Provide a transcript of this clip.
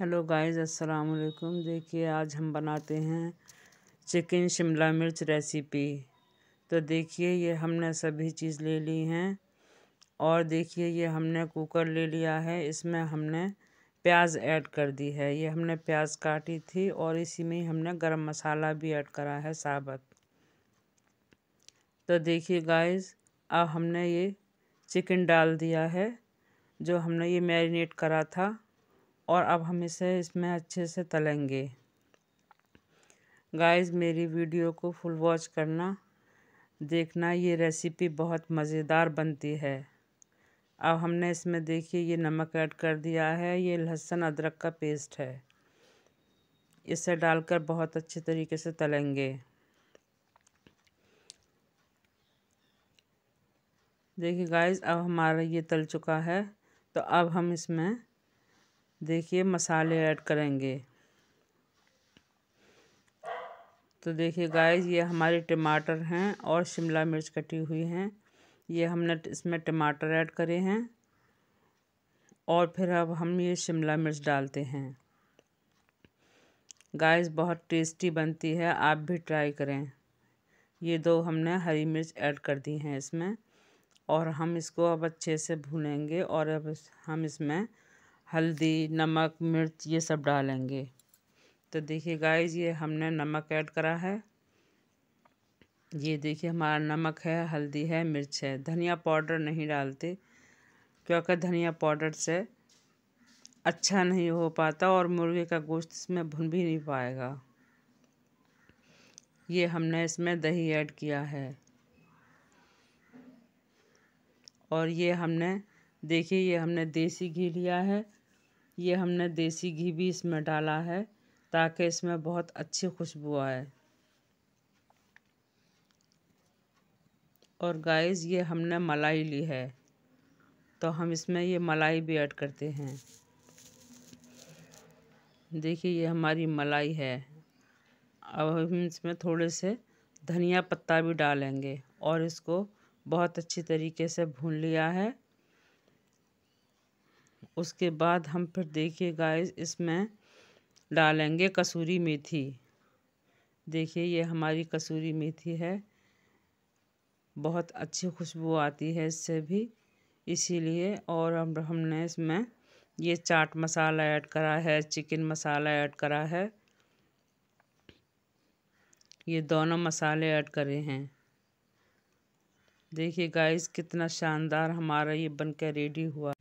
hello guys अस्सलाम वालेकुम देखिए आज हम बनाते हैं चिकन शिमला मिर्च रेसिपी तो देखिए ये हमने सभी चीज़ ले ली हैं और देखिए ये हमने कुकर ले लिया है इसमें हमने प्याज ऐड कर दी है ये हमने प्याज काटी थी और इसी में हमने गरम मसाला भी ऐड करा है साबत तो देखिए गाइस अब हमने ये चिकन डाल दिया है जो हमने ये मैरिनेट करा था और अब हम इसे इसमें अच्छे से तलेंगे गाइस मेरी वीडियो को फुल वॉच करना देखना ये रेसिपी बहुत मज़ेदार बनती है अब हमने इसमें देखिए ये नमक ऐड कर दिया है ये लहसुन अदरक का पेस्ट है इसे डालकर बहुत अच्छे तरीके से तलेंगे देखिए गाइस अब हमारा ये तल चुका है तो अब हम इसमें देखिए मसाले ऐड करेंगे तो देखिए गाइस ये हमारे टमाटर हैं और शिमला मिर्च कटी हुई हैं ये हमने इसमें टमाटर ऐड करे हैं और फिर अब हम ये शिमला मिर्च डालते हैं गाइस बहुत टेस्टी बनती है आप भी ट्राई करें ये दो हमने हरी मिर्च ऐड कर दी हैं इसमें और हम इसको अब अच्छे से भूनेंगे और अब हम इसमें हल्दी नमक मिर्च ये सब डालेंगे तो देखिए गाइस ये हमने नमक ऐड करा है ये देखिए हमारा नमक है हल्दी है मिर्च है धनिया पाउडर नहीं डालते क्योंकि धनिया पाउडर से अच्छा नहीं हो पाता और मुर्गे का गोश्त इसमें भुन भी नहीं पाएगा ये हमने इसमें दही ऐड किया है और ये हमने देखिए ये हमने देसी घी लिया है ये हमने देसी घी भी इसमें डाला है ताकि इसमें बहुत अच्छी खुशबू आए और गाइस ये हमने मलाई ली है तो हम इसमें ये मलाई भी ऐड करते हैं देखिए ये हमारी मलाई है अब हम इसमें थोड़े से धनिया पत्ता भी डालेंगे और इसको बहुत अच्छी तरीके से भून लिया है उसके बाद हम फिर देखिए गाइस इसमें डालेंगे कसूरी मेथी देखिए ये हमारी कसूरी मेथी है बहुत अच्छी खुशबू आती है इससे भी इसीलिए और हम हमने इसमें ये चाट मसाला ऐड करा है चिकन मसाला ऐड करा है ये दोनों मसाले ऐड करे हैं देखिए गाइस कितना शानदार हमारा ये बनकर रेडी हुआ